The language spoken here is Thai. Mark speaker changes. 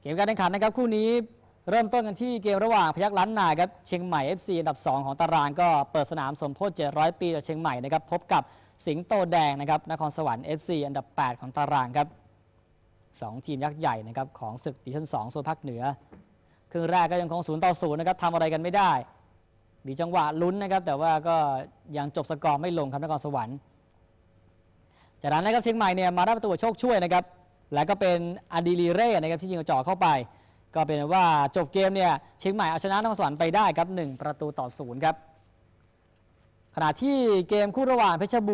Speaker 1: เกมการแข่งขันนะครับคู่นี้เริ่มต้นกันที่เกมระหว่างพยักล้านนาครับเชียงใหม่ FC อันดับ 2 ของตารางก็เปิดสนามสมโพธิ700 ปีจากเชียงใหม่นะครับพบกับสิงโตแดงนะครับนครสวรรค์ FC อันดับ 8 ของตารางครับ2ทีมยักษ์ใหญ่นะครับของศึกดิชั่น2โซนภาคเหนือ ครึ่งแรกก็ยังคง0ต่อ0นะครับทำอะไรกันไม่ได้ มีจังหวะลุ้นนะครับแต่ว่าก็ยังจบสกอร์ไม่ลงครับนครสวรรค์จากนั้นนะครับเชียงใหม่เนี่ยมาได้ประตูโชคช่วยนะครับแล้วก็เป็นอดีลีเร่นะครับที่ยิงจ่อเข้าไป ก็เป็นว่าจบเกมเนี่ยเชียงใหม่เอาชนะนครสวรรค์ไปได้ครับ 1 ประตูต่อศูนย์ครับขณะที่เกมคู่ระหว่างเพชรบูร